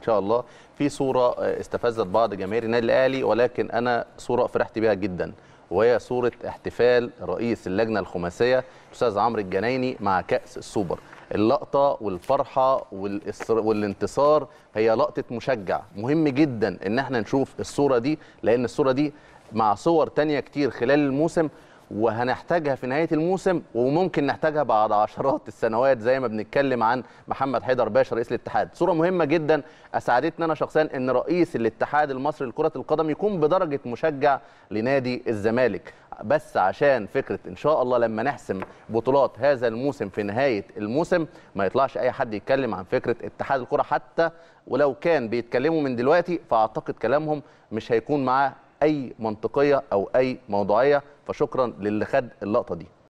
ان شاء الله في صوره آه، استفزت بعض جماهير النادي الاهلي ولكن انا صوره فرحت بها جدا وهي صوره احتفال رئيس اللجنه الخماسيه الاستاذ عمرو الجنايني مع كاس السوبر اللقطه والفرحه والانتصار هي لقطه مشجع مهم جدا ان احنا نشوف الصوره دي لان الصوره دي مع صور تانية كتير خلال الموسم وهنحتاجها في نهايه الموسم وممكن نحتاجها بعد عشرات السنوات زي ما بنتكلم عن محمد حيدر باشا رئيس الاتحاد صوره مهمه جدا اسعدتني انا شخصيا ان رئيس الاتحاد المصري لكره القدم يكون بدرجه مشجع لنادي الزمالك بس عشان فكره ان شاء الله لما نحسم بطولات هذا الموسم في نهايه الموسم ما يطلعش اي حد يتكلم عن فكره اتحاد الكره حتى ولو كان بيتكلموا من دلوقتي فاعتقد كلامهم مش هيكون معاه اي منطقيه او اي موضوعيه فشكرا للي خد اللقطه دي